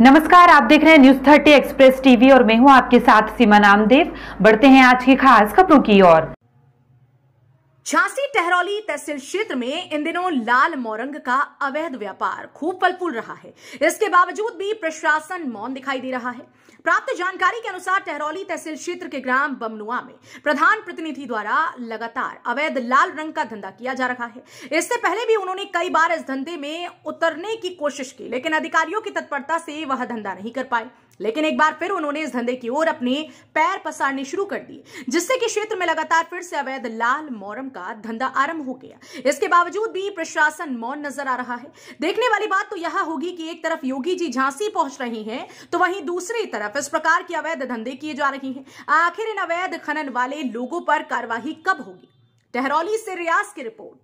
नमस्कार आप देख रहे हैं न्यूज थर्टी एक्सप्रेस टीवी और मैं हूं आपके साथ सीमा नामदेव बढ़ते हैं आज की खास खबरों की ओर झांसी टहरौली तहसील क्षेत्र में इन दिनों लाल मोरंग का अवैध व्यापार खूब फलफूल रहा है इसके बावजूद भी प्रशासन मौन दिखाई दे रहा है प्राप्त जानकारी के अनुसार टहरौली तहसील क्षेत्र के ग्राम बमनुआ में प्रधान प्रतिनिधि द्वारा लगातार अवैध लाल रंग का धंधा किया जा रहा है इससे पहले भी उन्होंने कई बार इस धंधे में उतरने की कोशिश की लेकिन अधिकारियों की तत्परता से वह धंधा नहीं कर पाए लेकिन एक बार फिर उन्होंने इस धंधे की ओर अपने पैर पसारने शुरू कर दिए जिससे कि क्षेत्र में लगातार फिर से अवैध लाल मोरम का धंधा आरंभ हो गया इसके बावजूद भी प्रशासन मौन नजर आ रहा है देखने वाली बात तो यह होगी कि एक तरफ योगी जी झांसी पहुंच रहे हैं तो वहीं दूसरी तरफ इस प्रकार के अवैध धंधे किए जा रहे हैं आखिर इन अवैध खनन वाले लोगों पर कार्यवाही कब होगी टहरौली से रियाज की रिपोर्ट